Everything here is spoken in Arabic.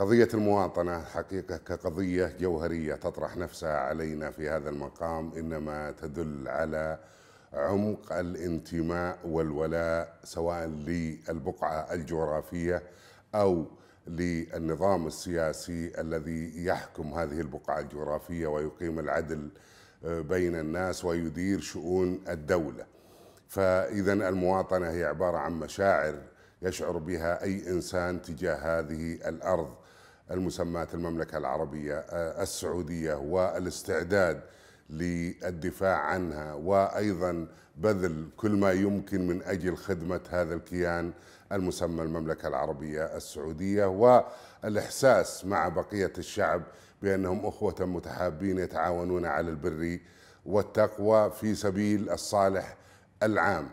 قضية المواطنة حقيقة كقضية جوهرية تطرح نفسها علينا في هذا المقام إنما تدل على عمق الانتماء والولاء سواء للبقعة الجغرافية أو للنظام السياسي الذي يحكم هذه البقعة الجغرافية ويقيم العدل آه، بين الناس ويدير شؤون الدولة فإذا المواطنة هي عبارة عن مشاعر يشعر بها أي إنسان تجاه هذه الأرض المسماة المملكة العربية آه، السعودية والاستعداد للدفاع عنها وأيضا بذل كل ما يمكن من أجل خدمة هذا الكيان المسمى المملكة العربية السعودية والإحساس مع بقية الشعب بأنهم أخوة متحابين يتعاونون على البر والتقوى في سبيل الصالح العام